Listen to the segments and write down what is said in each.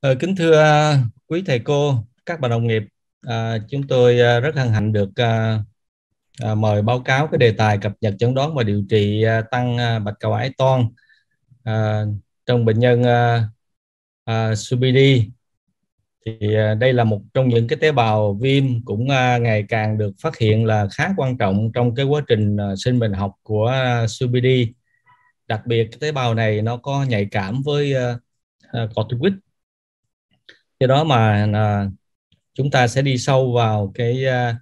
Ờ, kính thưa à, quý thầy cô, các bạn đồng nghiệp, à, chúng tôi à, rất hân hạnh được à, à, mời báo cáo cái đề tài cập nhật chẩn đoán và điều trị à, tăng à, bạch cầu ái toan à, trong bệnh nhân à, à, CBD. Thì à, đây là một trong những cái tế bào viêm cũng à, ngày càng được phát hiện là khá quan trọng trong cái quá trình à, sinh bệnh học của à, CBD. Đặc biệt cái tế bào này nó có nhạy cảm với à, à corticoid do đó mà à, chúng ta sẽ đi sâu vào cái à,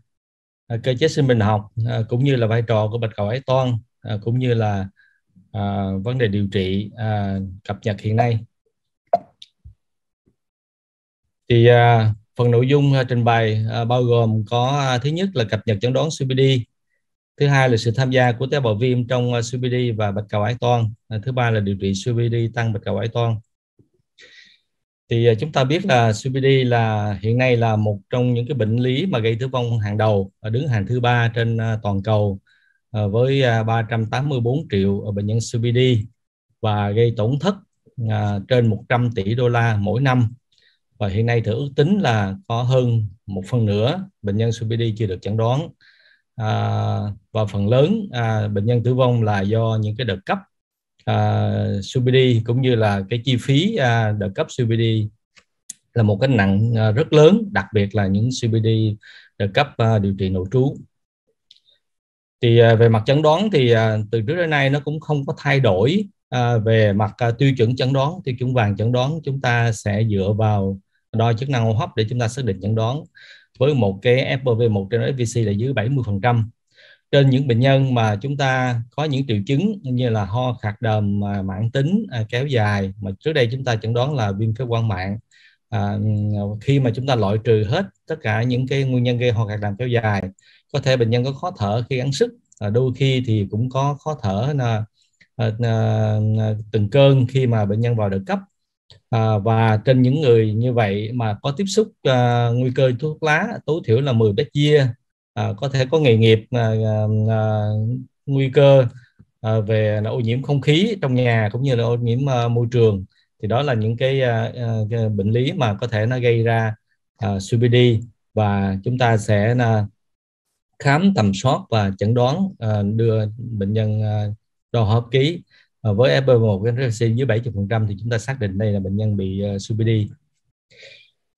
à cơ chế sinh bình học à, cũng như là vai trò của bạch cầu ái toan à, cũng như là à, vấn đề điều trị à, cập nhật hiện nay thì à, phần nội dung à, trình bày à, bao gồm có à, thứ nhất là cập nhật chẩn đoán CBD thứ hai là sự tham gia của tế bào viêm trong à, CBD và bạch cầu ái toan à, thứ ba là điều trị CBD tăng bạch cầu ái toan thì à, chúng ta biết ừ. là COPD là hiện nay là một trong những cái bệnh lý mà gây tử vong hàng đầu đứng hàng thứ ba trên à, toàn cầu à, với 384 triệu bệnh nhân COPD và gây tổn thất trên 100 tỷ đô la mỗi năm và hiện nay thì ước tính là có hơn một phần nửa bệnh nhân COPD chưa được chẩn đoán và phần lớn bệnh nhân tử vong là do những cái đợt cấp À, uh, CBD cũng như là cái chi phí uh, đợt cấp CBD là một cái nặng uh, rất lớn đặc biệt là những CBD đợt cấp uh, điều trị nội trú thì uh, về mặt chẩn đoán thì uh, từ trước đến nay nó cũng không có thay đổi uh, về mặt uh, tiêu chuẩn chẩn đoán tiêu chuẩn vàng chẩn đoán chúng ta sẽ dựa vào đo chức năng hô hấp để chúng ta xác định chẩn đoán với một cái FPV1 trên FVC là dưới 70% trên những bệnh nhân mà chúng ta có những triệu chứng như là ho khạc đờm mà mãn tính à, kéo dài mà trước đây chúng ta chẩn đoán là viêm phế quản mạng à, khi mà chúng ta loại trừ hết tất cả những cái nguyên nhân gây ho khạc đờm kéo dài có thể bệnh nhân có khó thở khi gắng sức à, đôi khi thì cũng có khó thở à, à, à, à từng cơn khi mà bệnh nhân vào đợt cấp à, và trên những người như vậy mà có tiếp xúc à, nguy cơ thuốc lá tối thiểu là 10 bét chia à, có thể có nghề nghiệp à, à, nguy cơ à, về là ô nhiễm không khí trong nhà cũng như là ô nhiễm à, môi trường thì đó là những cái, à, cái bệnh lý mà có thể nó gây ra à, CBD và chúng ta sẽ là khám tầm soát và chẩn đoán à, đưa bệnh nhân à, đo hấp ký à, với FB1 dưới 70% thì chúng ta xác định đây là bệnh nhân bị uh, CBD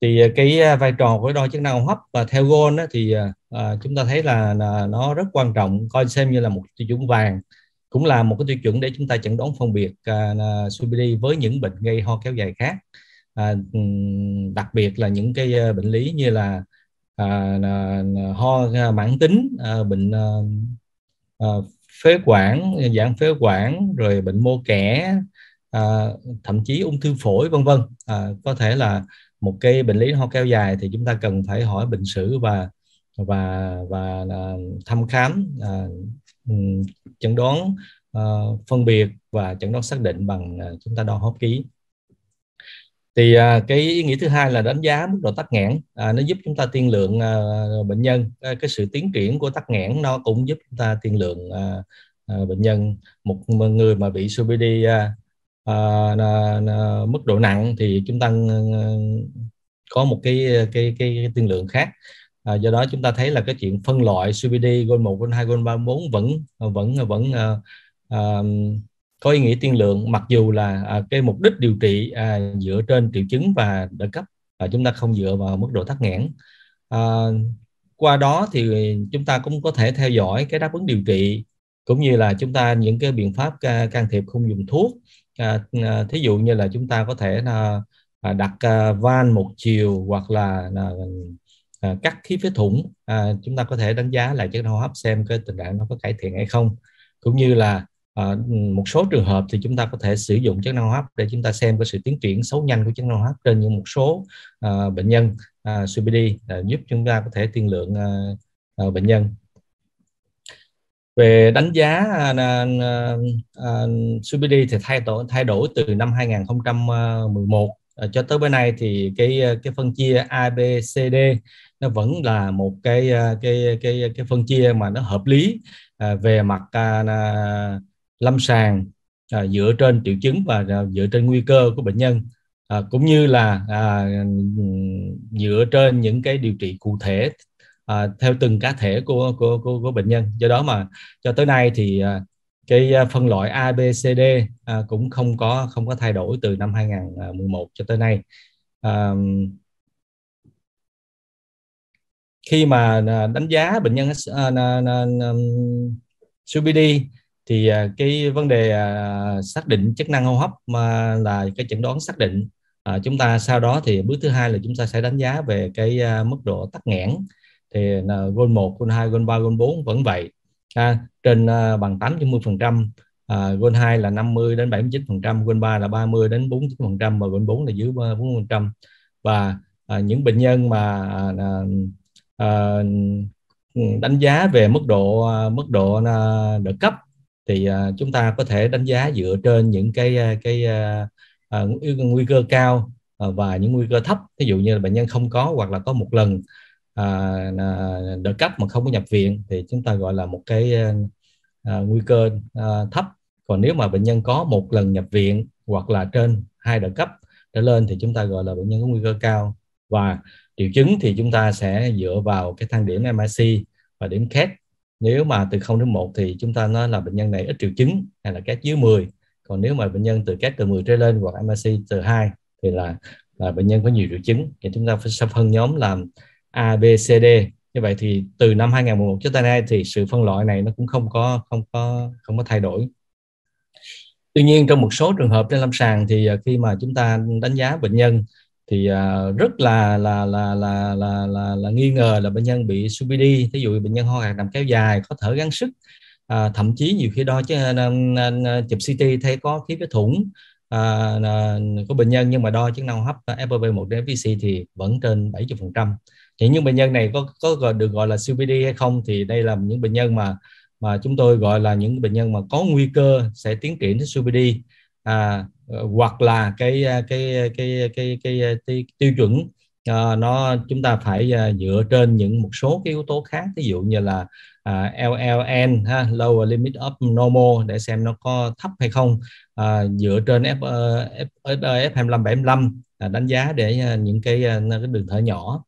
thì à, cái à, vai trò của đo chức năng hô hấp và theo gôn thì à, à, chúng ta thấy là, là nó rất quan trọng coi xem như là một tiêu chuẩn vàng cũng là một cái tiêu chuẩn để chúng ta chẩn đoán phân biệt à, COPD với những bệnh gây ho kéo dài khác à, đặc biệt là những cái bệnh lý như là à, à, ho mãn tính à, bệnh à, à, phế quản giãn phế quản rồi bệnh mô kẽ à, thậm chí ung thư phổi vân vân à, có thể là một cái bệnh lý ho kéo dài thì chúng ta cần phải hỏi bệnh sử và và và thăm khám uh, chẩn đoán uh, phân biệt và chẩn đoán xác định bằng uh, chúng ta đo hốp ký thì uh, cái ý nghĩa thứ hai là đánh giá mức độ tắc nghẽn uh, nó giúp chúng ta tiên lượng uh, bệnh nhân uh, cái sự tiến triển của tắc nghẽn nó cũng giúp chúng ta tiên lượng uh, uh, bệnh nhân một người mà bị COPD uh, uh, mức độ nặng thì chúng ta ờ, có một cái cái cái, cái tiên lượng khác à, do đó chúng ta thấy là cái chuyện phân loại CBD goal 1, goal 2, goal 3, 4 vẫn vẫn vẫn à, à, có ý nghĩa tiên lượng mặc dù là à, cái mục đích điều trị à, dựa trên triệu chứng và đợt cấp và chúng ta không dựa vào mức độ tắc nghẽn à, qua đó thì chúng ta cũng có thể theo dõi cái đáp ứng điều trị cũng như là chúng ta những cái biện pháp can thiệp không dùng thuốc à, à, thí dụ như là chúng ta có thể à, đặt à, van một chiều hoặc là à, cắt khí phế thủng à, chúng ta có thể đánh giá lại chức năng hô hấp xem cái tình trạng nó có cải thiện hay không cũng như là À, một số trường hợp thì chúng ta có thể sử dụng chức năng hô hấp để chúng ta xem cái sự tiến triển xấu nhanh của chức năng hô hấp trên những một số à, bệnh nhân à, CBD à, giúp chúng ta có thể tiên lượng à, à, bệnh nhân về đánh giá CPD à, à, à, thì thay đổi thay đổi từ năm 2011 cho tới bữa nay thì cái cái phân chia ABCD nó vẫn là một cái cái cái cái phân chia mà nó hợp lý về mặt lâm sàng dựa trên triệu chứng và dựa trên nguy cơ của bệnh nhân cũng như là dựa trên những cái điều trị cụ thể à, theo từng cá thể của, của của của bệnh nhân do đó mà cho tới nay thì à, cái à, phân loại A B C D à, cũng không có không có thay đổi từ năm 2011 cho tới nay à, khi mà à, đánh giá bệnh nhân CBD à, thì cái vấn đề xác định chức năng hô hấp mà là cái chẩn đoán xác định chúng ta sau đó thì bước thứ hai là chúng ta sẽ đánh giá về cái mức độ tắc nghẽn thì goal 1, goal 2, goal 3, goal 4 vẫn vậy ha trên uh, bằng 80 phần trăm uh, goal 2 là 50 đến 79 phần trăm goal 3 là 30 đến 49 phần trăm và goal 4 là dưới 40 phần trăm và uh, những bệnh nhân mà uh, uh, đánh giá về mức độ uh, mức độ uh, đợt cấp thì uh, chúng ta có thể đánh giá dựa trên những cái cái uh, uh, nguy cơ cao và những nguy cơ thấp ví dụ như là bệnh nhân không có hoặc là có một lần à, đợt cấp mà không có nhập viện thì chúng ta gọi là một cái à, à, nguy cơ à, thấp còn nếu mà bệnh nhân có một lần nhập viện hoặc là trên hai đợt cấp trở lên thì chúng ta gọi là bệnh nhân có nguy cơ cao và triệu chứng thì chúng ta sẽ dựa vào cái thang điểm MIC và điểm ket. nếu mà từ 0 đến 1 thì chúng ta nói là bệnh nhân này ít triệu chứng hay là ket dưới 10 còn nếu mà bệnh nhân từ ket từ 10 trở lên hoặc MIC từ 2 thì là là bệnh nhân có nhiều triệu chứng thì chúng ta phải phân nhóm làm A B C D như vậy thì từ năm 2001 cho tới nay thì sự phân loại này nó cũng không có không có không có thay đổi tuy nhiên trong một số trường hợp trên lâm sàng thì à, khi mà chúng ta đánh giá bệnh nhân thì à, rất là là là là là là, là nghi ngờ là bệnh nhân bị COPD Ví dụ bệnh nhân ho gạt nằm kéo dài khó thở gắng sức à, thậm chí nhiều khi đo chứ à, chụp CT thấy có khí vết thủng à, có bệnh nhân nhưng mà đo chức năng hấp FOV1 đến FVC thì vẫn trên 70% vậy những bệnh nhân này có có được gọi là COPD hay không thì đây là những bệnh nhân mà mà chúng tôi gọi là những bệnh nhân mà có nguy cơ sẽ tiến triển đến COPD à, hoặc là cái cái cái cái cái, cái tiêu chuẩn à, nó chúng ta phải à, dựa trên những một số cái yếu tố khác ví dụ như là à, LLN ha, lower limit of normal để xem nó có thấp hay không à, dựa trên F, F, F, F 25 75 à, đánh giá để à, những cái, à, cái đường thở nhỏ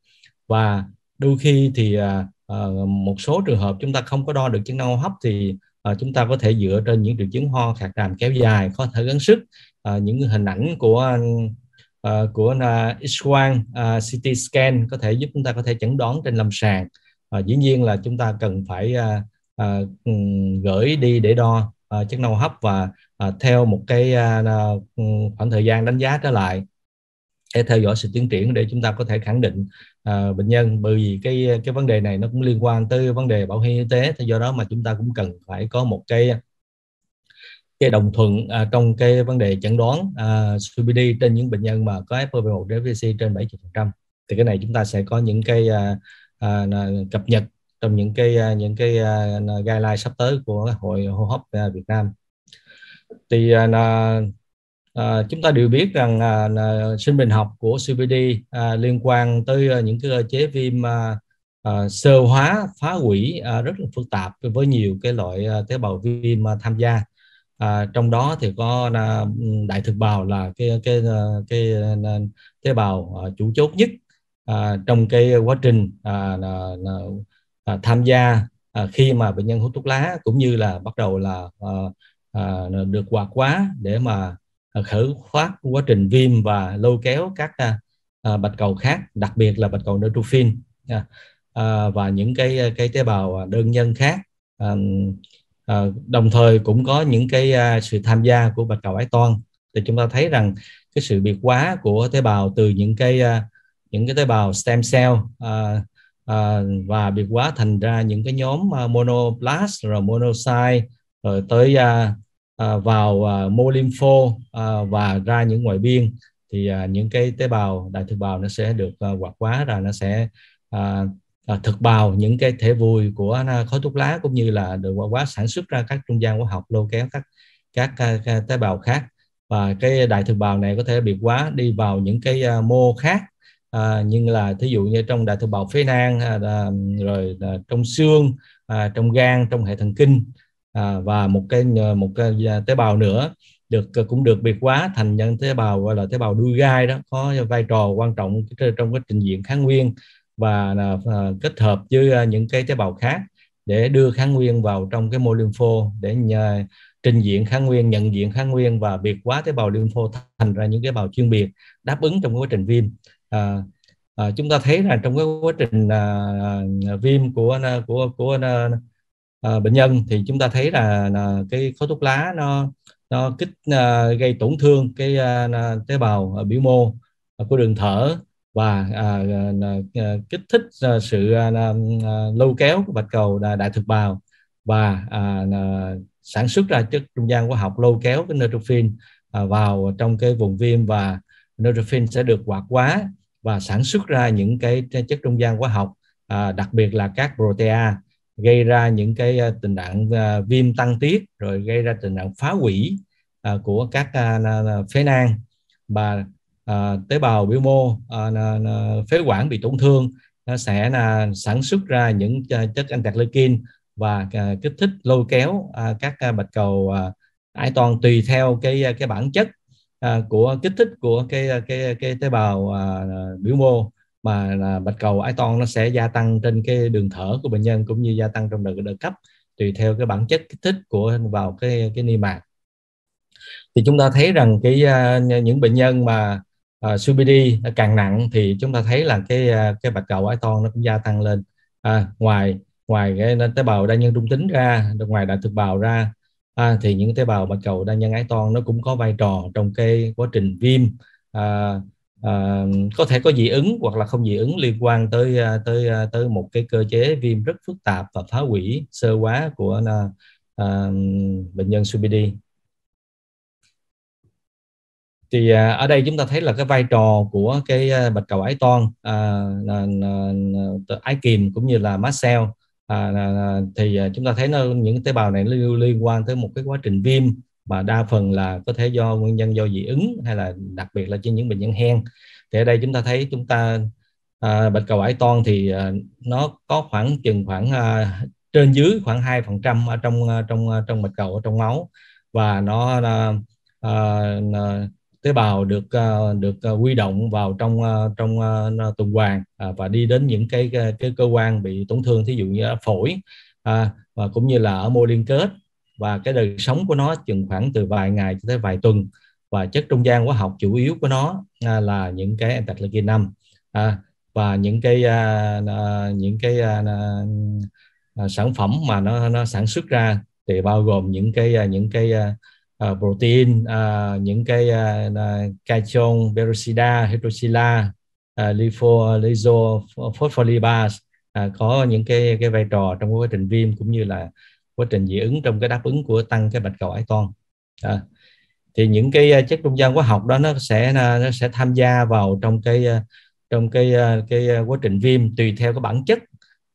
và đôi khi thì à, à, một số trường hợp chúng ta không có đo được chức năng hô hấp thì à, chúng ta có thể dựa trên những triệu chứng ho khạc đàm kéo dài khó thở gắng sức những hình ảnh của của X quang CT scan có thể giúp chúng ta có thể chẩn đoán trên lâm sàng uh, dĩ nhiên là chúng ta cần phải ừ, gửi đi để đo chức năng hô hấp và theo một cái ừ, khoảng thời gian đánh giá trở lại để theo dõi sự tiến triển để chúng ta có thể khẳng định uh, bệnh nhân bởi vì cái cái vấn đề này nó cũng liên quan tới vấn đề bảo hiểm y tế thì do đó mà chúng ta cũng cần phải có một cái cái đồng thuận à, trong cái vấn đề chẩn đoán à, CBD trên những bệnh nhân mà có FPV1 deficiency trên 70% thì cái này chúng ta sẽ có những cái à, à, cập nhật trong những cái à, những cái à, guideline sắp tới của hội hô hấp Việt Nam thì à, À, chúng ta đều biết rằng à, sinh bình học của CBD à, liên quan tới à, những cái ờ, chế viêm à, à, sơ hóa phá hủy à, rất là phức tạp với nhiều cái loại à, tế bào viêm à, tham gia à, trong đó thì có à, đại thực bào là cái cái cái, cái tế bào à, chủ chốt nhất à, trong cái quá trình à, à, à, tham gia à, khi mà bệnh nhân hút thuốc lá cũng như là bắt đầu là à, à, được hoạt quá để mà Ờ, khởi phát quá trình viêm và lôi kéo các à, à, bạch cầu khác đặc biệt là bạch cầu neutrophil à, à, và những cái à, cái tế bào à, đơn nhân khác à, à, đồng thời cũng có những cái à, sự tham gia của bạch cầu ái toan thì chúng ta thấy rằng cái sự biệt hóa của tế bào từ những cái à, những cái tế bào stem cell à, à, và biệt hóa thành ra những cái nhóm monoblast rồi monocyte rồi tới à, À, vào à, mô lympho à, và ra những ngoại biên thì những cái tế bào đại thực bào nó sẽ được hoạt hóa ra nó sẽ thực bào những cái thể vùi của khói thuốc lá cũng như là được hoạt hóa sản xuất ra các trung gian hóa học lôi kéo các các, tế bào khác và cái đại thực bào này có thể bị quá đi vào những cái mô khác nhưng là thí dụ như trong đại thực bào phế nang rồi à, trong xương trong gan trong hệ thần kinh à, và một cái ờ, một cái à, tế bào nữa được ờ, cũng được biệt hóa thành những tế bào gọi là tế bào đuôi gai đó có vai trò quan trọng trong cái trình diện kháng nguyên và à, kết hợp với những cái tế bào khác để đưa kháng nguyên vào trong cái mô lympho để nhờ, trình diện kháng nguyên, nhận diện kháng nguyên và biệt hóa tế bào lympho thành ra những tế bào chuyên biệt đáp ứng trong quá trình viêm. À, à, chúng ta thấy là trong cái quá trình à, à viêm của à, của của, của à, bệnh nhân thì chúng ta thấy là, là cái khói thuốc lá nó nó kích à, gây tổn thương cái à, tế bào à, biểu mô của đường thở và à, à, kích thích à, sự à, à, lâu kéo của bạch cầu đại, đại thực bào và à, à, sản xuất ra chất trung gian hóa học lâu kéo cái neutrophin à, vào trong cái vùng viêm và neutrophin sẽ được hoạt hóa và sản xuất ra những cái chất trung gian hóa học à, đặc biệt là các protea gây ra những cái ờ, tình trạng ờ, viêm tăng tiết rồi gây ra tình trạng phá hủy ờ, của các phế nang và tế bào biểu mô phế quản bị tổn thương nó sẽ là sản xuất ra những chất interleukin và kích thích lôi kéo các bạch cầu ải toàn tùy theo cái cái bản chất của kích thích của cái cái cái tế bào biểu mô mà là bạch cầu ái toan nó sẽ gia tăng trên cái đường thở của bệnh nhân cũng như gia tăng trong đợt đợt cấp tùy theo cái bản chất kích thích của vào cái cái niêm mạc thì chúng ta thấy rằng cái à, những bệnh nhân mà à, uh, CBD càng nặng thì chúng ta thấy là cái à, cái bạch cầu ái toan nó cũng gia tăng lên à, ngoài ngoài cái tế bào đa nhân trung tính ra ngoài đại thực bào ra à, thì những tế bào bạch cầu đa nhân ái toan nó cũng có vai trò trong cái quá trình viêm à, Ờ, có thể có dị ứng hoặc là không dị ứng liên quan tới ờ, tới ờ, tới một cái cơ chế viêm rất phức tạp và phá hủy sơ quá của à, bệnh nhân CBD thì ở đây chúng ta thấy là cái vai trò của cái bạch cầu ái toan ái kìm cũng như là mast cell thì chúng ta thấy nó những tế bào này liên, liên quan tới một cái quá trình viêm mà đa phần là có thể do nguyên nhân do dị ứng hay là đặc biệt là trên những bệnh nhân hen thì ở đây chúng ta thấy chúng ta à, bạch cầu ải toan thì à, nó có khoảng chừng khoảng à, trên dưới khoảng 2% phần trăm ở trong à, trong à, trong bạch cầu ở trong máu và nó à, à, tế bào được à, được quy động vào trong trong tuần hoàn và đi đến những cái cái cơ quan bị tổn thương thí dụ như ở phổi à, và cũng như là ở mô liên kết và cái đời sống của nó chừng khoảng từ vài ngày cho tới vài tuần và chất trung gian hóa học chủ yếu của nó à, là những cái interleukin 5 à, và những cái à, à, những cái à, à, à, sản phẩm mà nó nó sản xuất ra thì bao gồm những cái à, những cái uh, protein, uh, những cái uh, cation, peroxida, hydroxyla, uh, lifo, lyso, phospholipase uh, có những cái cái vai trò trong quá trình viêm cũng như là quá trình dị ứng trong cái đáp ứng của tăng cái bạch cầu ái toan à, thì những cái ờ, chất trung gian hóa học đó nó sẽ ờ, nó sẽ tham gia vào trong cái ờ, trong cái cái quá trình viêm tùy theo cái bản chất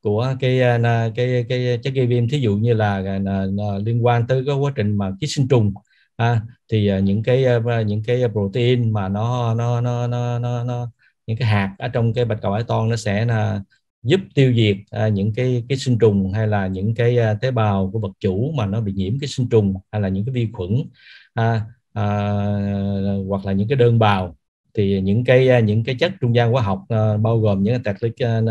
của cái cái cái, cái chất gây viêm thí dụ như là, là, là liên quan tới cái quá trình mà ký sinh trùng à, thì những cái những cái protein mà nó nó nó nó nó, nó những cái hạt ở trong cái bạch cầu ái toan nó sẽ là giúp tiêu diệt à, những cái cái sinh trùng hay là những cái à, tế bào của vật chủ mà nó bị nhiễm cái sinh trùng hay là những cái vi khuẩn à, à, hoặc là những cái đơn bào thì những cái à, những cái chất trung gian hóa học à, bao gồm những tạc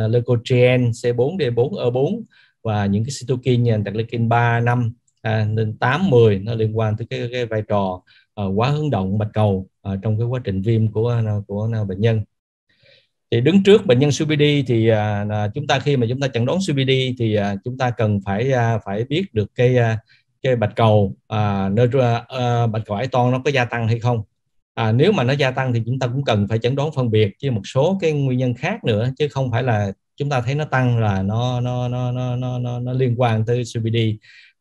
leukotriene à, C4D4E4 và những cái cytokine tạc leukin 3 5 à, 8 10 nó liên quan tới cái cái vai trò à, quá hướng động mạch cầu à, trong cái quá trình viêm của của, của bệnh nhân thì đứng trước bệnh nhân COPD thì à, chúng ta khi mà chúng ta chẩn đoán COPD thì à, chúng ta cần phải à, phải biết được cái à, cái bạch cầu à, nơi à, à, bạch cầu to nó có gia tăng hay không à, nếu mà nó gia tăng thì chúng ta cũng cần phải chẩn đoán phân biệt chứ một số cái nguyên nhân khác nữa chứ không phải là chúng ta thấy nó tăng là nó nó nó nó nó nó, nó liên quan tới COPD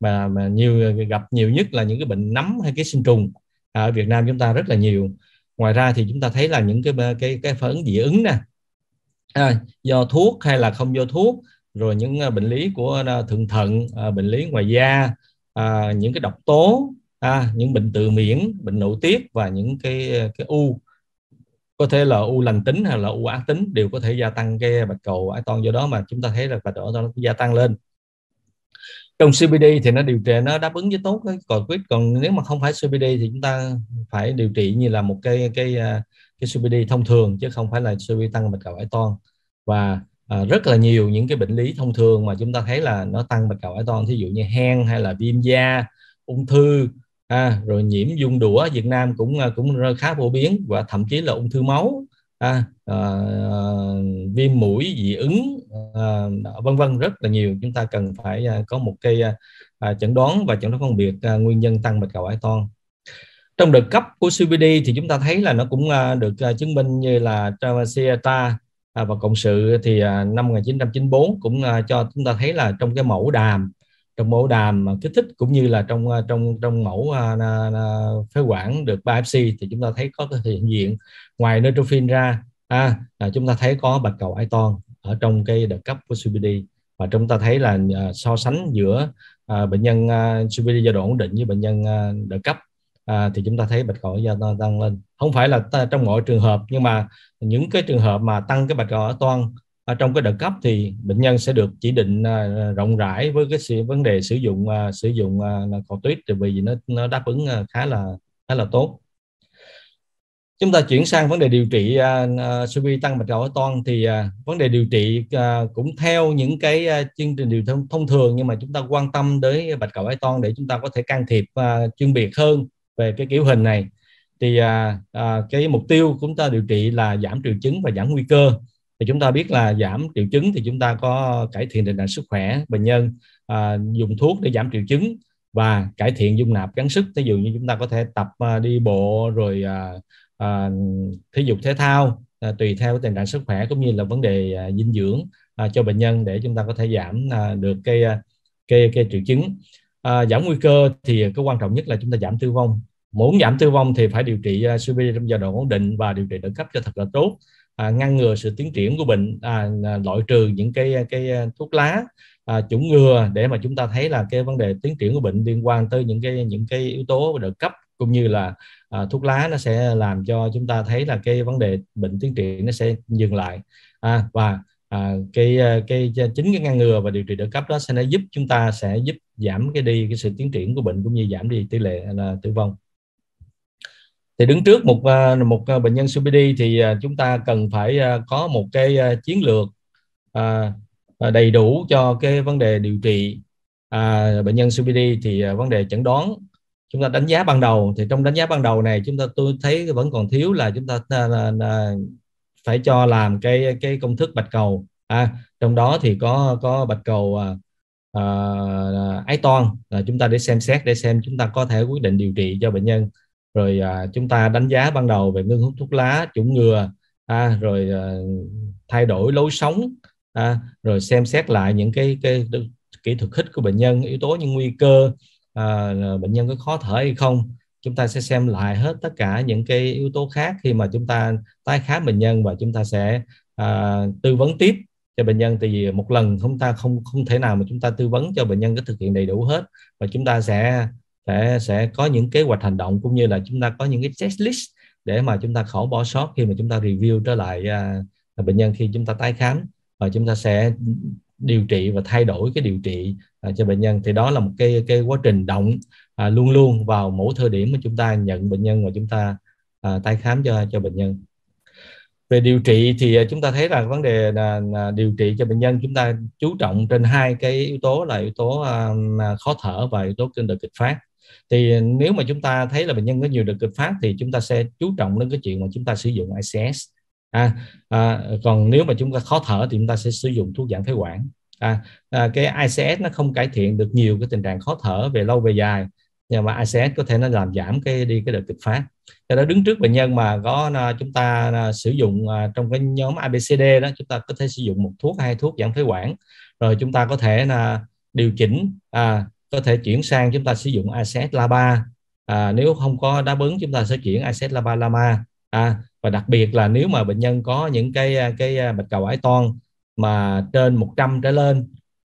mà mà nhiều gặp nhiều nhất là những cái bệnh nấm hay cái sinh trùng ở Việt Nam chúng ta rất là nhiều ngoài ra thì chúng ta thấy là những cái cái cái phản ứng dị ứng nè à, do thuốc hay là không do thuốc rồi những à, bệnh lý của à, thượng thận à, bệnh lý ngoài da à, những cái độc tố à, những bệnh tự miễn bệnh nội tiết và những cái cái u có thể là u lành tính hay là u ác tính đều có thể gia tăng cái bạch cầu ái toan do đó mà chúng ta thấy là bạch cầu nó gia tăng lên trong CBD thì nó điều trị nó đáp ứng với tốt cái quyết còn nếu mà không phải CBD thì chúng ta phải điều trị như là một cái cái cái COPD thông thường chứ không phải là COPD tăng bạch cầu ải toan và à, rất là nhiều những cái bệnh lý thông thường mà chúng ta thấy là nó tăng bạch cầu ải toan thí dụ như hen hay là viêm da ung thư à, rồi nhiễm dung đũa Việt Nam cũng à, cũng khá phổ biến và thậm chí là ung thư máu à, à, viêm mũi dị ứng à, vân vân rất là nhiều chúng ta cần phải à, có một cái à, à chẩn đoán và chẩn đoán phân biệt à, nguyên nhân tăng bạch cầu ải toan trong đợt cấp của CPD thì chúng ta thấy là nó cũng à, được à, chứng minh như là Traversieta à, và cộng sự thì năm 1994 cũng cho chúng ta thấy là trong cái mẫu đàm trong mẫu đàm kích thích cũng như là trong trong trong mẫu phế quản được 3FC thì chúng ta thấy có hiện diện ngoài neutrophil ra à, chúng ta thấy có bạch cầu iton ở trong cái đợt cấp của CPD và chúng ta thấy là so sánh giữa bệnh nhân CPD giai đoạn ổn định với bệnh nhân đợt cấp à, thì chúng ta thấy bạch cầu da toan tăng lên không phải là trong mọi trường hợp nhưng mà những cái trường hợp mà tăng cái bạch cầu ở toan ở trong cái đợt cấp thì bệnh nhân sẽ được chỉ định à, rộng rãi với cái sự, vấn đề sử dụng à, sử dụng à, cầu tuyết thì vì nó nó đáp ứng à, khá là khá là tốt chúng ta chuyển sang vấn đề điều trị uh, suy vi tăng bạch cầu ở toan thì uh, vấn đề điều trị uh, cũng theo những cái uh, chương trình điều thông, thông thường nhưng mà chúng ta quan tâm tới bạch cầu ở toan để chúng ta có thể can thiệp uh, chuyên biệt hơn về cái kiểu hình này thì à, à, cái mục tiêu của chúng ta điều trị là giảm triệu chứng và giảm nguy cơ thì chúng ta biết là giảm triệu chứng thì chúng ta có cải thiện tình trạng sức khỏe bệnh nhân à, dùng thuốc để giảm triệu chứng và cải thiện dung nạp gắng sức thí dụ như chúng ta có thể tập à, đi bộ rồi à, à, thể dục thể thao à, tùy theo tình trạng sức khỏe cũng như là vấn đề à, dinh dưỡng à, cho bệnh nhân để chúng ta có thể giảm à, được cái à, cái cái triệu chứng à, giảm nguy cơ thì cái quan trọng nhất là chúng ta giảm tử vong muốn giảm tử vong thì phải điều trị COPD à, trong giai đoạn ổn định và điều trị đỡ cấp cho thật là tốt à, ngăn ngừa sự tiến triển của bệnh à, à loại trừ những cái à, cái thuốc lá à, chủng ngừa để mà chúng ta thấy là cái vấn đề tiến triển của bệnh liên quan tới những cái những cái yếu tố đỡ cấp cũng như là à, thuốc lá nó sẽ làm cho chúng ta thấy là cái vấn đề bệnh tiến triển nó sẽ dừng lại à, và à, cái à, cái à, chính cái ngăn ngừa và điều trị đợt cấp đó sẽ nó giúp chúng ta sẽ giúp giảm cái đi cái sự tiến triển của bệnh cũng như giảm đi tỷ lệ là tử vong thì đứng trước một à, một bệnh nhân COPD thì chúng ta cần phải có một cái chiến lược đầy đủ cho cái vấn đề điều trị bệnh nhân COPD thì vấn đề chẩn đoán chúng ta đánh giá ban đầu thì trong đánh giá ban đầu này chúng ta tôi thấy vẫn còn thiếu là chúng ta phải cho làm cái cái công thức bạch cầu à, trong đó thì có có bạch cầu à, à, ái toan là chúng ta để xem xét để xem chúng ta có thể quyết định điều trị cho bệnh nhân rồi à, chúng ta đánh giá ban đầu về ngưng hút thuốc lá chủng ngừa à, rồi à, thay đổi lối sống à, rồi xem xét lại những cái, cái kỹ thuật khích của bệnh nhân yếu tố như nguy cơ à, bệnh nhân có khó thở hay không chúng ta sẽ xem lại hết tất cả những cái yếu tố khác khi mà chúng ta tái khám bệnh nhân và chúng ta sẽ à, tư vấn tiếp cho bệnh nhân tại vì một lần chúng ta không không thể nào mà chúng ta tư vấn cho bệnh nhân cái thực hiện đầy đủ hết và chúng ta sẽ sẽ sẽ có những kế hoạch hành động cũng như là chúng ta có những cái checklist để mà chúng ta khỏi bỏ sót khi mà chúng ta review trở lại à, bệnh nhân khi chúng ta tái khám và chúng ta sẽ điều trị và thay đổi cái điều trị À, cho bệnh nhân thì đó là một cái cái quá trình động à, luôn luôn vào mỗi thời điểm mà chúng ta nhận bệnh nhân và chúng ta à, tái khám cho cho bệnh nhân về điều trị thì à, chúng ta thấy rằng vấn đề là, là điều trị cho bệnh nhân chúng ta chú trọng trên hai cái yếu tố là yếu tố à, khó thở và yếu tố trên đợt kịch phát thì nếu mà chúng ta thấy là bệnh nhân có nhiều đợt kịch phát thì chúng ta sẽ chú trọng đến cái chuyện mà chúng ta sử dụng ICS à, à, còn nếu mà chúng ta khó thở thì chúng ta sẽ sử dụng thuốc giãn phế quản à, à, cái ICS nó không cải thiện được nhiều cái tình trạng khó thở về lâu về dài nhưng mà ICS có thể nó làm giảm cái đi cái đợt kịch phát cho đó đứng trước bệnh nhân mà có à, chúng ta à, sử dụng à, trong cái nhóm ABCD đó chúng ta có thể sử dụng một thuốc hai thuốc giảm phế quản rồi chúng ta có thể là điều chỉnh à, có thể chuyển sang chúng ta sử dụng ICS LABA à, nếu không có đáp ứng chúng ta sẽ chuyển ICS LABA LAMA à, và đặc biệt là nếu mà bệnh nhân có những cái cái bạch cầu ái toan mà trên 100 trở lên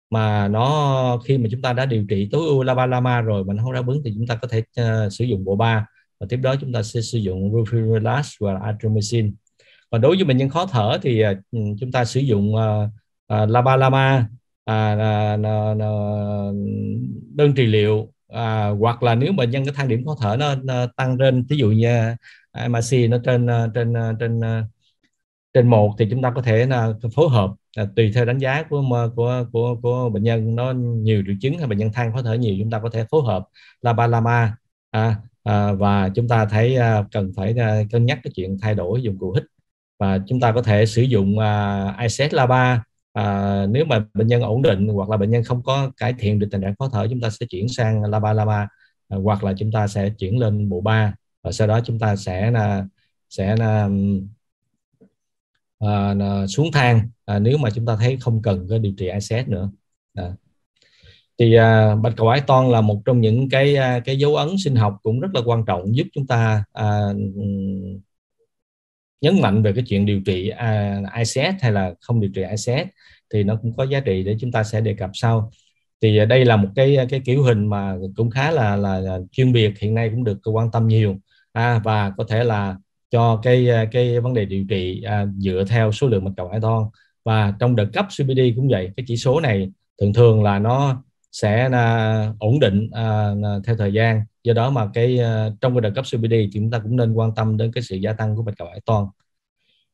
mà nó khi mà chúng ta đã điều trị tối ưu labalama rồi mà nó không đáp ứng thì chúng ta có thể uh, sử dụng bộ ba và tiếp đó chúng ta sẽ sử dụng roflumilast và atromycin còn đối với bệnh nhân khó thở thì uh, chúng ta sử dụng uh, uh, labalama à, à, à, à, đơn trị liệu à, hoặc là nếu bệnh nhân cái thang điểm khó thở nó, nó tăng lên ví dụ như à, MRC nó trên trên trên trên một thì chúng ta có thể là phối hợp à, tùy theo đánh giá của của của của bệnh nhân nó nhiều triệu chứng hay bệnh nhân than khó thở nhiều chúng ta có thể phối hợp labalama à, à, và chúng ta thấy à, cần phải à, cân nhắc cái chuyện thay đổi dụng cụ hít và chúng ta có thể sử dụng à, ICS laba à, nếu mà bệnh nhân ổn định hoặc là bệnh nhân không có cải thiện được tình trạng khó thở chúng ta sẽ chuyển sang laba laba à, hoặc là chúng ta sẽ chuyển lên bộ ba và sau đó chúng ta sẽ là sẽ là À, à, xuống thang à, nếu mà chúng ta thấy không cần cái điều trị ICS nữa à. thì à, bạch cầu ái toan là một trong những cái à, cái dấu ấn sinh học cũng rất là quan trọng giúp chúng ta à, nhấn mạnh về cái chuyện điều trị à, ICS hay là không điều trị ICS thì nó cũng có giá trị để chúng ta sẽ đề cập sau thì à, đây là một cái à, cái kiểu hình mà cũng khá là là chuyên biệt hiện nay cũng được quan tâm nhiều à, và có thể là cho cái à, cái vấn đề điều trị à, dựa theo số lượng mạch cầu aton và trong đợt cấp CBD cũng vậy cái chỉ số này thường thường là nó sẽ là ổn định à, à, theo thời gian do đó mà cái à, trong cái đợt cấp CBD thì chúng ta cũng nên quan tâm đến cái sự gia tăng của mạch cầu aton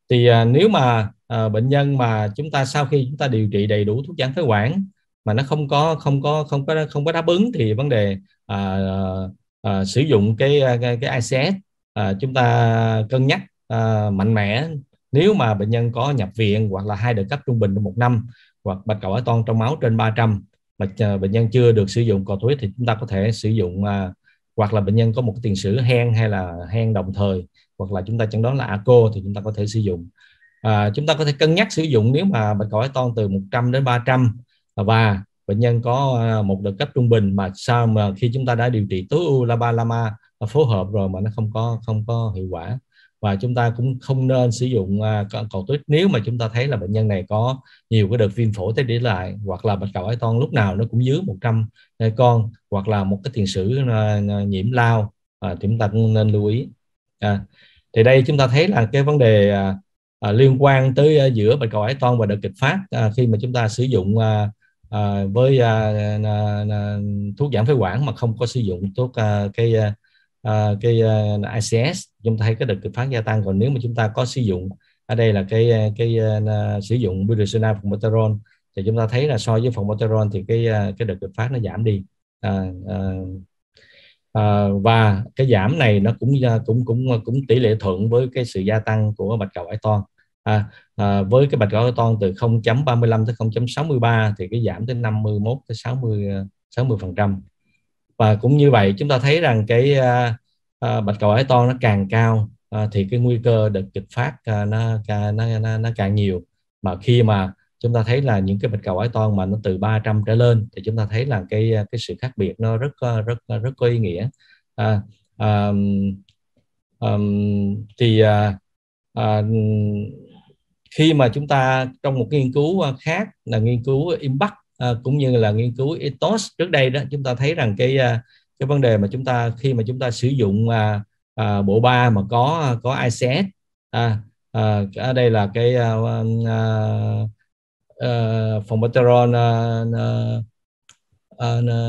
thì à, nếu mà à, bệnh nhân mà chúng ta sau khi chúng ta điều trị đầy đủ thuốc giãn phế quản mà nó không có không có không có không có đáp ứng thì vấn đề à, à, à sử dụng cái, cái ICS à, chúng ta cân nhắc à, mạnh mẽ nếu mà bệnh nhân có nhập viện hoặc là hai đợt cấp trung bình trong một năm hoặc bạch cầu ở toan trong máu trên 300 mà bệnh nhân chưa được sử dụng cò thì chúng ta có thể sử dụng à, hoặc là bệnh nhân có một tiền sử hen hay là hen đồng thời hoặc là chúng ta chẳng đoán là ACO thì chúng ta có thể sử dụng à, chúng ta có thể cân nhắc sử dụng nếu mà bạch cầu ở toan từ 100 đến 300 và bệnh nhân có à, một đợt cấp trung bình mà sao mà khi chúng ta đã điều trị tối ưu la ba lama phối hợp rồi mà nó không có không có hiệu quả và chúng ta cũng không nên sử dụng uh, à, corticoid nếu mà chúng ta thấy là bệnh nhân này có nhiều cái đợt viêm phổi tới để lại hoặc là bạch cầu ái toan lúc nào nó cũng dưới 100 con hoặc là một cái tiền sử à, à, nhiễm lao uh, thì chúng ta cũng nên lưu ý à, thì đây chúng ta thấy là cái vấn đề uh, uh, liên quan tới uh, giữa bệnh cầu ái toan và đợt kịch phát uh, khi mà chúng ta sử dụng uh, uh, với uh, uh, uh, thuốc giảm phế quản mà không có sử dụng thuốc uh, cái uh, uh, cái uh, ICS chúng ta thấy cái đợt kịch phát gia tăng còn nếu mà chúng ta có sử dụng ở đây là cái à, cái uh, sử dụng budesonide phòng moteron thì chúng ta thấy là so với phòng moteron thì cái uh, cái đợt kịch phát nó giảm đi uh, uh, À, và cái giảm này nó cũng cũng cũng cũng tỷ lệ thuận với cái sự gia tăng của bạch cầu toan à, à, với cái bạch cầu toan từ 0.35 tới 0.63 thì cái giảm tới 51 tới 60 60 phần trăm và cũng như vậy chúng ta thấy rằng cái uh, uh, bạch cầu ái to nó càng cao uh, thì cái nguy cơ đợt kịch phát uh, nó, nó, nó, nó càng nhiều mà khi mà chúng ta thấy là những cái bạch cầu ái to mà nó từ 300 trở lên thì chúng ta thấy là cái cái sự khác biệt nó rất rất rất có ý nghĩa à, um, um, thì uh, uh, khi mà chúng ta trong một nghiên cứu khác là nghiên cứu impact à, cũng như là nghiên cứu ethos trước đây đó chúng ta thấy rằng cái à, cái vấn đề mà chúng ta khi mà chúng ta sử dụng à, à, bộ ba mà có có ICS à, à, ở đây là cái à, à, à, phòng Bateron à, à, à, à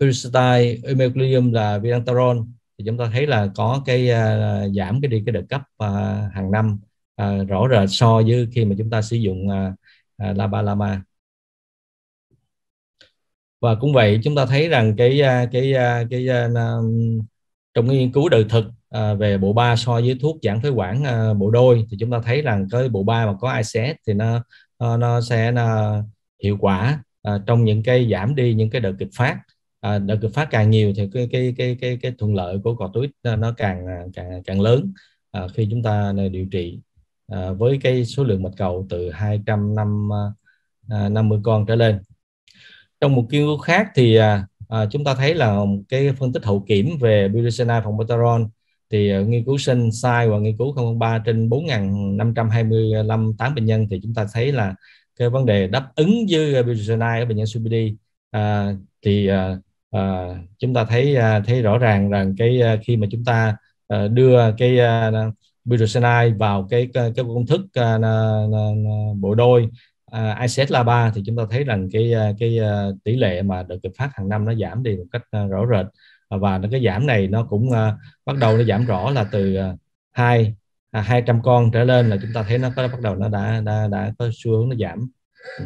Peristyle, Imeclium là Vinantaron thì chúng ta thấy là có cái à, giảm cái đi cái đợt cấp à, hàng năm à, rõ rệt so với khi mà chúng ta sử dụng à, à, Laba Lama và cũng vậy chúng ta thấy rằng cái à, cái à, cái, cái à, trong cái nghiên cứu đời thực về bộ ba so với thuốc giãn phế quản bộ đôi thì chúng ta thấy rằng cái bộ ba mà có ICS thì nó ờ, nó sẽ nó hiệu quả trong những cái giảm đi những cái đợt kịch phát đợt kịch phát càng nhiều thì cái cái cái cái cái thuận lợi của corticoid nó càng càng càng lớn khi chúng ta điều trị với cái số lượng mạch cầu từ 250 50 con trở lên trong một nghiên cứu khác thì à, à, chúng ta thấy là cái phân tích hậu kiểm về buresinide phòng Botaron thì uh, nghiên cứu sinh sai và nghiên cứu 003 trên 4.525 tám bệnh nhân thì chúng ta thấy là cái vấn đề đáp ứng với buresinide ở bệnh nhân CPD à, thì à, à, chúng ta thấy à, thấy rõ ràng rằng cái à, khi mà chúng ta à, đưa cái à, buresinide vào cái cái, công thức à, à, à, bộ đôi uh, à, ICS LA3 thì chúng ta thấy rằng cái à, cái uh, tỷ lệ mà được kịch phát hàng năm nó giảm đi một cách uh, rõ rệt và nó cái giảm này nó cũng uh, bắt đầu nó giảm rõ là từ hai uh, hai trăm con trở lên là chúng ta thấy nó có bắt đầu nó đã đã đã có xu hướng nó giảm ừ.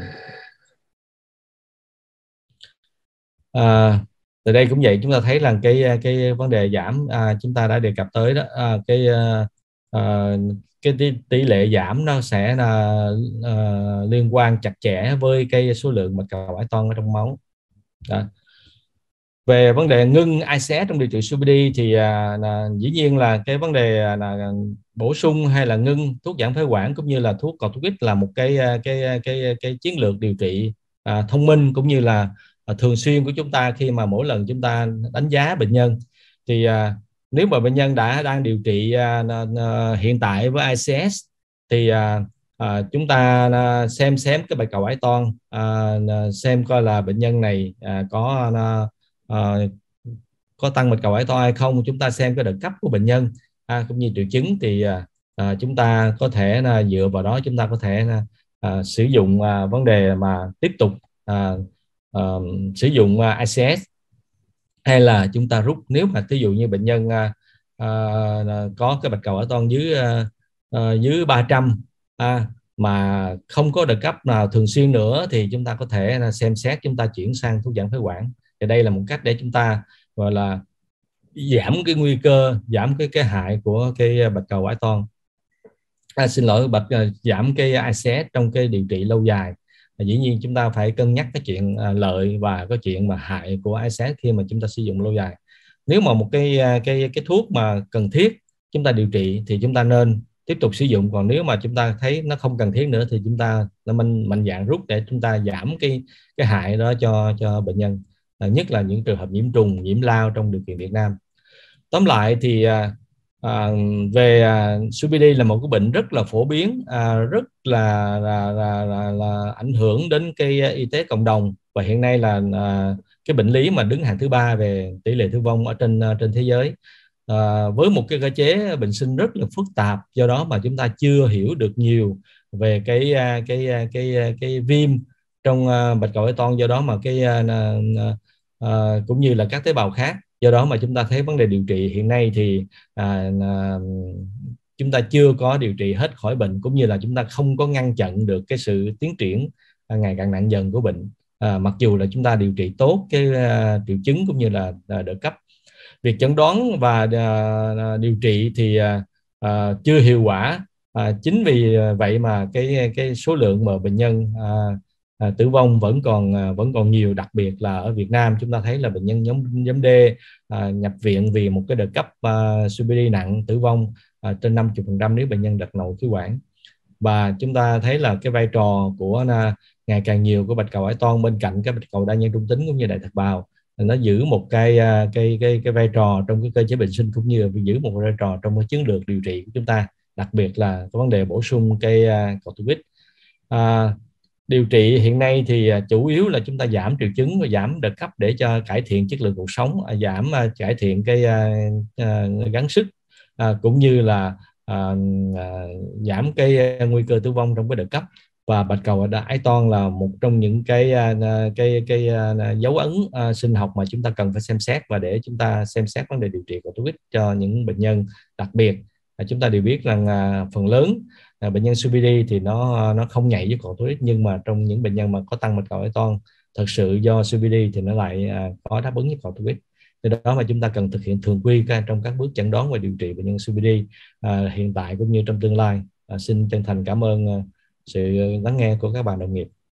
à, từ đây cũng vậy chúng ta thấy rằng cái cái vấn đề giảm à, chúng ta đã đề cập tới đó à, cái à, Ờ, cái tỷ, lệ giảm nó sẽ là uh, liên quan chặt chẽ với cái số lượng mà cầu bãi toan ở trong máu đó. về vấn đề ngưng ICS trong điều trị CBD thì uh, là, dĩ nhiên là cái vấn đề à, là bổ sung hay là ngưng thuốc giãn phế quản cũng như là thuốc corticoid là một cái à, cái cái cái, chiến lược điều trị uh, thông minh cũng như là thường xuyên của chúng ta khi mà mỗi lần chúng ta đánh giá bệnh nhân thì nếu mà bệnh nhân đã đang điều trị uh, hiện tại với ICS thì uh, à, chúng ta à, xem xem cái bạch cầu ái toan à, xem coi là bệnh nhân này à, có à, có tăng bạch cầu ái toan hay không chúng ta xem cái đợt cấp của bệnh nhân à, cũng như triệu chứng thì à, chúng ta có thể à, dựa vào đó chúng ta có thể à, sử dụng à, vấn đề mà tiếp tục à, à, sử dụng à, ICS hay là chúng ta rút nếu mà ví dụ như bệnh nhân à, à, có cái bạch cầu ở toan dưới à, à, dưới 300 à, mà không có đợt cấp nào thường xuyên nữa thì chúng ta có thể là xem xét chúng ta chuyển sang thuốc giãn phế quản thì đây là một cách để chúng ta gọi là giảm cái nguy cơ giảm cái cái hại của cái bạch cầu quả toan à, xin lỗi bạch à, giảm cái ICS trong cái điều trị lâu dài dĩ nhiên chúng ta phải cân nhắc cái chuyện à, lợi và cái chuyện mà hại của ISS khi mà chúng ta sử dụng lâu dài nếu mà một cái à, cái cái thuốc mà cần thiết chúng ta điều trị thì chúng ta nên tiếp tục sử dụng còn nếu mà chúng ta thấy nó không cần thiết nữa thì chúng ta mình mạnh mạnh dạng rút để chúng ta giảm cái cái hại đó cho cho bệnh nhân nhất là những trường hợp nhiễm trùng nhiễm lao trong điều kiện Việt Nam tóm lại thì à, à, về à, COPD là một cái bệnh rất là phổ biến à, rất là là, là là là ảnh hưởng đến cái y tế cộng đồng và hiện nay là à, cái bệnh lý mà đứng hàng thứ ba về tỷ lệ thương vong ở trên à, trên thế giới à, với một cái cơ chế bệnh sinh rất là phức tạp do đó mà chúng ta chưa hiểu được nhiều về cái à, cái à, cái cái, cái viêm trong bạch cầu toan do đó mà cái à, à, cũng như là các tế bào khác do đó mà chúng ta thấy vấn đề điều trị hiện nay thì à, à, chúng ta chưa có điều trị hết khỏi bệnh cũng như là chúng ta không có ngăn chặn được cái sự tiến triển à, ngày càng nặng dần của bệnh à, mặc dù là chúng ta điều trị tốt cái à, triệu chứng cũng như là à, đợt cấp việc chẩn đoán và à, à, điều trị thì à, à, chưa hiệu quả à, chính vì vậy mà cái cái số lượng mà bệnh nhân à, à, tử vong vẫn còn à, vẫn còn nhiều đặc biệt là ở Việt Nam chúng ta thấy là bệnh nhân nhóm nhóm D à, nhập viện vì một cái đợt cấp à, COPD nặng tử vong à, trên 50% nếu bệnh nhân đặt nội khí quản và chúng ta thấy là cái vai trò của à, ngày càng nhiều của bạch cầu ải toan bên cạnh các bạch cầu đa nhân trung tính cũng như đại thực bào nó giữ một cái à, cái cái cái vai trò trong cái cơ chế bệnh sinh cũng như là giữ một vai trò trong cái chiến lược điều trị của chúng ta đặc biệt là cái vấn đề bổ sung cái à, corticoid à, điều trị hiện nay thì à, chủ yếu là chúng ta giảm triệu chứng và giảm đợt cấp để cho cải thiện chất lượng cuộc sống à, giảm à, cải thiện cái gắn sức cũng như là giảm cái nguy cơ tử vong trong cái đợt cấp và bạch cầu đái toan là một trong những cái cái cái dấu ấn sinh học mà chúng ta cần phải xem xét và để chúng ta xem xét vấn đề điều trị của corticoid cho những bệnh nhân đặc biệt chúng ta đều biết rằng phần lớn à, bệnh nhân CVD thì nó à, nó không nhảy với corticoid nhưng mà trong những bệnh nhân mà có tăng mạch cầu toan thật sự do CVD thì nó lại à, có đáp ứng với corticoid từ đó mà chúng ta cần thực hiện thường quy trong các bước chẩn đoán và điều trị bệnh nhân CVD à, hiện tại cũng như trong tương lai à, xin chân thành cảm ơn à, sự lắng nghe của các bạn đồng nghiệp